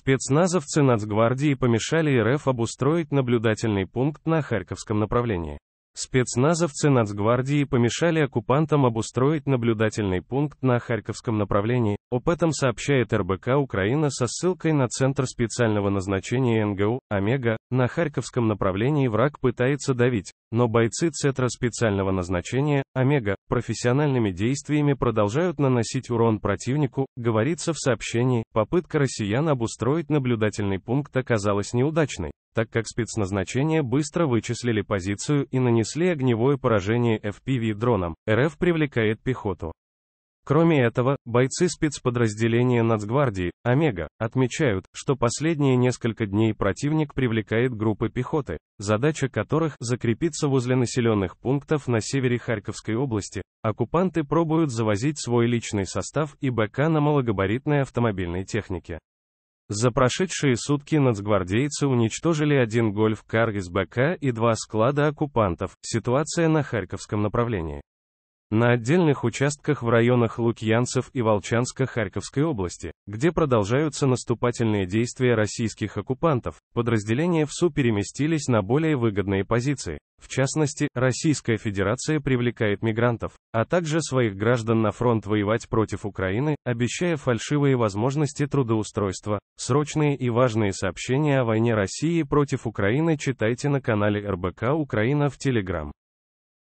Спецназовцы Нацгвардии помешали РФ обустроить наблюдательный пункт на Харьковском направлении. Спецназовцы Нацгвардии помешали оккупантам обустроить наблюдательный пункт на Харьковском направлении. Об этом сообщает РБК Украина со ссылкой на Центр специального назначения НГУ «Омега». На Харьковском направлении враг пытается давить, но бойцы Центра специального назначения «Омега» профессиональными действиями продолжают наносить урон противнику, говорится в сообщении. Попытка россиян обустроить наблюдательный пункт оказалась неудачной так как спецназначение быстро вычислили позицию и нанесли огневое поражение FPV дроном. РФ привлекает пехоту. Кроме этого, бойцы спецподразделения Нацгвардии, Омега, отмечают, что последние несколько дней противник привлекает группы пехоты, задача которых закрепиться возле населенных пунктов на севере Харьковской области. Оккупанты пробуют завозить свой личный состав и БК на малогабаритной автомобильной технике. За прошедшие сутки нацгвардейцы уничтожили один гольф-кар из БК и два склада оккупантов. Ситуация на Харьковском направлении. На отдельных участках в районах Лукьянцев и Волчанска Харьковской области, где продолжаются наступательные действия российских оккупантов, подразделения ВСУ переместились на более выгодные позиции. В частности, Российская Федерация привлекает мигрантов, а также своих граждан на фронт воевать против Украины, обещая фальшивые возможности трудоустройства. Срочные и важные сообщения о войне России против Украины читайте на канале РБК Украина в Телеграм.